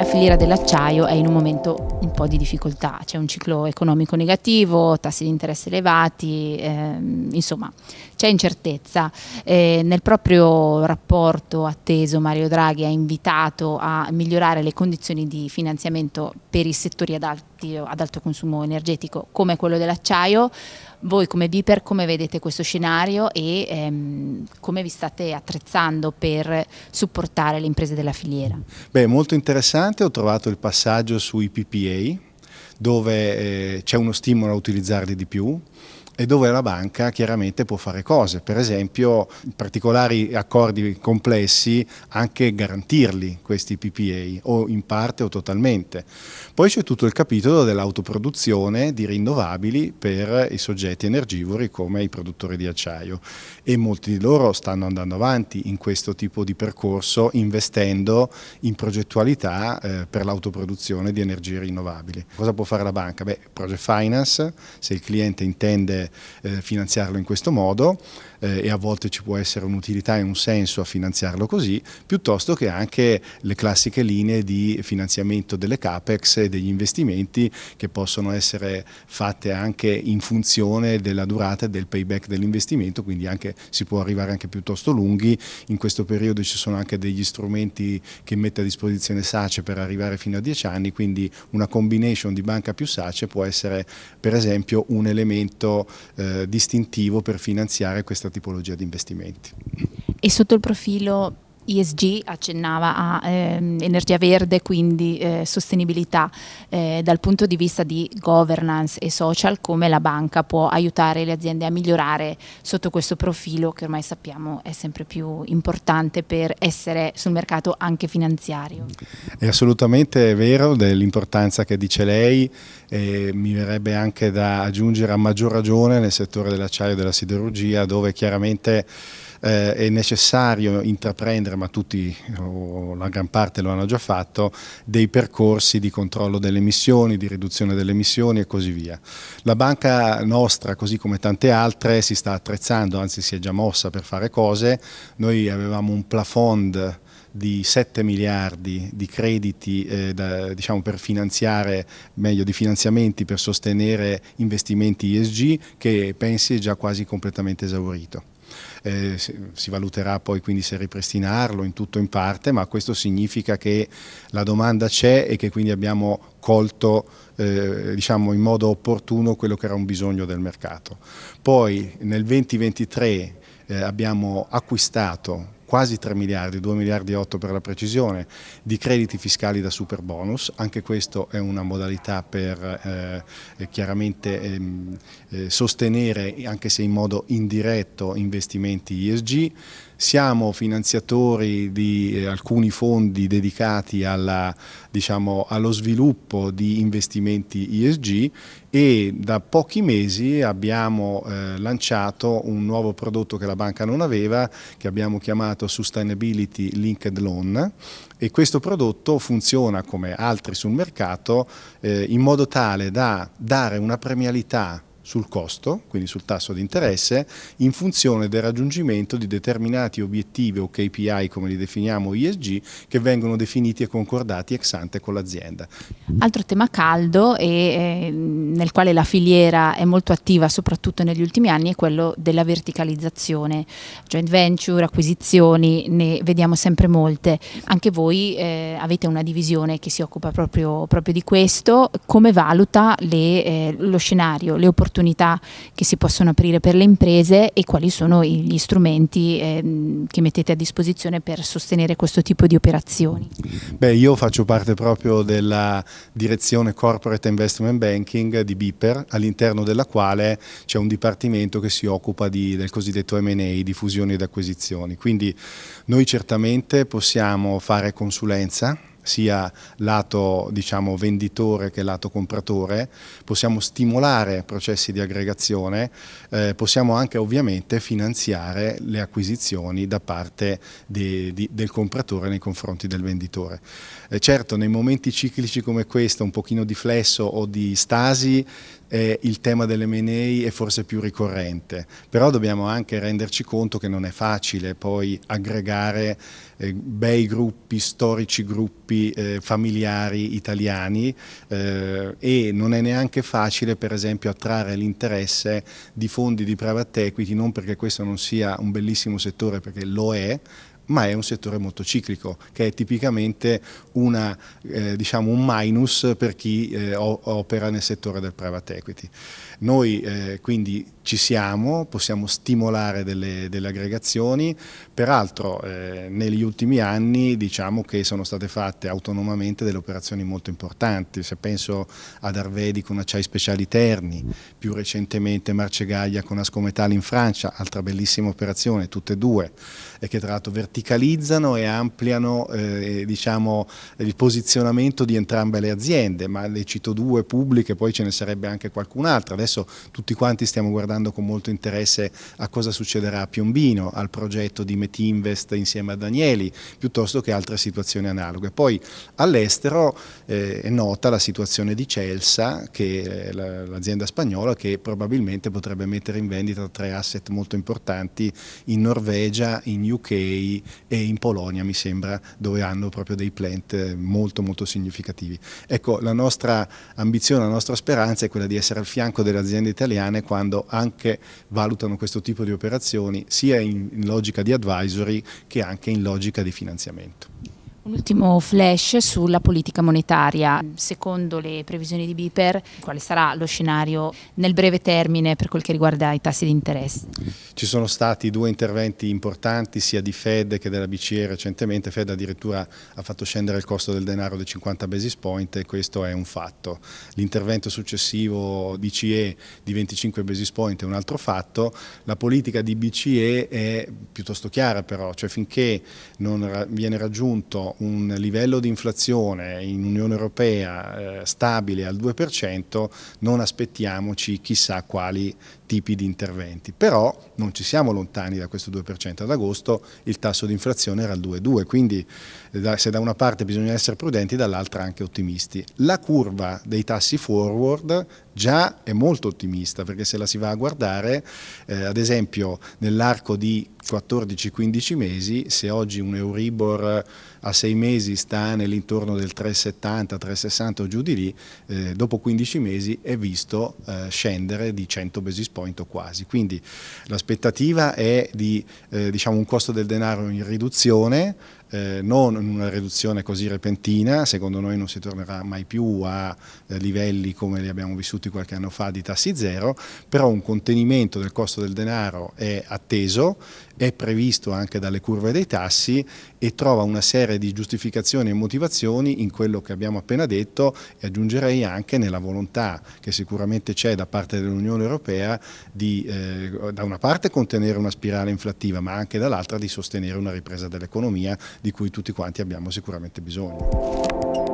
la filiera dell'acciaio è in un momento un po' di difficoltà, c'è un ciclo economico negativo, tassi di interesse elevati, ehm, insomma c'è incertezza. Eh, nel proprio rapporto atteso Mario Draghi ha invitato a migliorare le condizioni di finanziamento per i settori ad alto attivo, ad alto consumo energetico come quello dell'acciaio. Voi come Biper come vedete questo scenario e ehm, come vi state attrezzando per supportare le imprese della filiera? Beh, molto interessante, ho trovato il passaggio sui PPA, dove eh, c'è uno stimolo a utilizzarli di più, e dove la banca chiaramente può fare cose, per esempio in particolari accordi complessi anche garantirli questi PPA o in parte o totalmente. Poi c'è tutto il capitolo dell'autoproduzione di rinnovabili per i soggetti energivori come i produttori di acciaio e molti di loro stanno andando avanti in questo tipo di percorso investendo in progettualità eh, per l'autoproduzione di energie rinnovabili. Cosa può fare la banca? Beh, project finance, se il cliente intende eh, finanziarlo in questo modo eh, e a volte ci può essere un'utilità e un senso a finanziarlo così, piuttosto che anche le classiche linee di finanziamento delle capex e degli investimenti che possono essere fatte anche in funzione della durata e del payback dell'investimento, quindi anche, si può arrivare anche piuttosto lunghi. In questo periodo ci sono anche degli strumenti che mette a disposizione SACE per arrivare fino a 10 anni, quindi una combination di banca più SACE può essere per esempio un elemento eh, distintivo per finanziare questa tipologia di investimenti. E sotto il profilo ESG accennava a ehm, energia verde, quindi eh, sostenibilità eh, dal punto di vista di governance e social, come la banca può aiutare le aziende a migliorare sotto questo profilo che ormai sappiamo è sempre più importante per essere sul mercato anche finanziario. È assolutamente vero dell'importanza che dice lei e mi verrebbe anche da aggiungere a maggior ragione nel settore dell'acciaio e della siderurgia dove chiaramente eh, è necessario intraprendere, ma tutti o la gran parte lo hanno già fatto, dei percorsi di controllo delle emissioni, di riduzione delle emissioni e così via. La banca nostra, così come tante altre, si sta attrezzando, anzi si è già mossa per fare cose. Noi avevamo un plafond di 7 miliardi di crediti eh, da, diciamo per finanziare, meglio di finanziamenti per sostenere investimenti ESG che pensi è già quasi completamente esaurito eh, si valuterà poi quindi se ripristinarlo in tutto o in parte, ma questo significa che la domanda c'è e che quindi abbiamo colto eh, diciamo in modo opportuno quello che era un bisogno del mercato. Poi nel 2023 eh, abbiamo acquistato quasi 3 miliardi, 2 miliardi e 8 per la precisione, di crediti fiscali da super bonus, anche questa è una modalità per eh, chiaramente ehm, eh, sostenere, anche se in modo indiretto, investimenti ISG. Siamo finanziatori di eh, alcuni fondi dedicati alla, diciamo, allo sviluppo di investimenti ISG e da pochi mesi abbiamo eh, lanciato un nuovo prodotto che la banca non aveva, che abbiamo chiamato chiamato Sustainability Linked Loan e questo prodotto funziona come altri sul mercato eh, in modo tale da dare una premialità sul costo, quindi sul tasso di interesse, in funzione del raggiungimento di determinati obiettivi o KPI, come li definiamo ISG, che vengono definiti e concordati ex ante con l'azienda. Altro tema caldo e eh, nel quale la filiera è molto attiva, soprattutto negli ultimi anni, è quello della verticalizzazione, joint venture, acquisizioni, ne vediamo sempre molte. Anche voi eh, avete una divisione che si occupa proprio, proprio di questo, come valuta le, eh, lo scenario, le opportunità opportunità che si possono aprire per le imprese e quali sono gli strumenti ehm, che mettete a disposizione per sostenere questo tipo di operazioni. Beh, io faccio parte proprio della direzione Corporate Investment Banking di BIPER, all'interno della quale c'è un dipartimento che si occupa di, del cosiddetto M&A, di fusioni ed acquisizioni. Quindi noi certamente possiamo fare consulenza sia lato diciamo, venditore che lato compratore, possiamo stimolare processi di aggregazione, eh, possiamo anche ovviamente finanziare le acquisizioni da parte di, di, del compratore nei confronti del venditore. Eh, certo, nei momenti ciclici come questo, un pochino di flesso o di stasi, eh, il tema dell'MA è forse più ricorrente, però dobbiamo anche renderci conto che non è facile poi aggregare eh, bei gruppi, storici gruppi eh, familiari italiani eh, e non è neanche facile per esempio attrarre l'interesse di fondi di private equity, non perché questo non sia un bellissimo settore perché lo è, ma è un settore molto ciclico, che è tipicamente una, eh, diciamo un minus per chi eh, opera nel settore del private equity. Noi eh, quindi ci siamo, possiamo stimolare delle, delle aggregazioni, peraltro eh, negli ultimi anni diciamo che sono state fatte autonomamente delle operazioni molto importanti, se penso ad Arvedi con Acciai Speciali Terni, più recentemente Marcegaglia con Ascometal in Francia, altra bellissima operazione, tutte e due, e che tra l'altro verticalizzano e ampliano eh, diciamo, il posizionamento di entrambe le aziende, ma le cito due pubbliche, poi ce ne sarebbe anche qualcun'altra, adesso tutti quanti stiamo guardando guardando con molto interesse a cosa succederà a Piombino, al progetto di Metinvest insieme a Danieli, piuttosto che altre situazioni analoghe. Poi all'estero eh, è nota la situazione di Celsa, che l'azienda spagnola che probabilmente potrebbe mettere in vendita tre asset molto importanti in Norvegia, in UK e in Polonia, mi sembra, dove hanno proprio dei plant molto molto significativi. Ecco, la nostra ambizione, la nostra speranza è quella di essere al fianco delle aziende italiane quando hanno anche valutano questo tipo di operazioni sia in, in logica di advisory che anche in logica di finanziamento. Un ultimo flash sulla politica monetaria. Secondo le previsioni di Biper, quale sarà lo scenario nel breve termine per quel che riguarda i tassi di interesse? Ci sono stati due interventi importanti sia di Fed che della BCE recentemente. Fed addirittura ha fatto scendere il costo del denaro di 50 basis point e questo è un fatto. L'intervento successivo BCE di 25 basis point è un altro fatto. La politica di BCE è piuttosto chiara però, cioè finché non viene raggiunto un livello di inflazione in Unione Europea eh, stabile al 2%, non aspettiamoci chissà quali tipi di interventi, però non ci siamo lontani da questo 2%, ad agosto il tasso di inflazione era al 2,2, quindi eh, se da una parte bisogna essere prudenti, dall'altra anche ottimisti. La curva dei tassi forward già è molto ottimista perché se la si va a guardare, eh, ad esempio nell'arco di 14-15 mesi, se oggi un Euribor a 6 mesi sta nell'intorno del 3,70-3,60 o giù di lì, eh, dopo 15 mesi è visto eh, scendere di 100 basis point point o quasi. Quindi l'aspettativa è di eh, diciamo un costo del denaro in riduzione eh, non una riduzione così repentina, secondo noi non si tornerà mai più a eh, livelli come li abbiamo vissuti qualche anno fa di tassi zero, però un contenimento del costo del denaro è atteso, è previsto anche dalle curve dei tassi e trova una serie di giustificazioni e motivazioni in quello che abbiamo appena detto e aggiungerei anche nella volontà che sicuramente c'è da parte dell'Unione Europea di eh, da una parte contenere una spirale inflattiva ma anche dall'altra di sostenere una ripresa dell'economia di cui tutti quanti abbiamo sicuramente bisogno.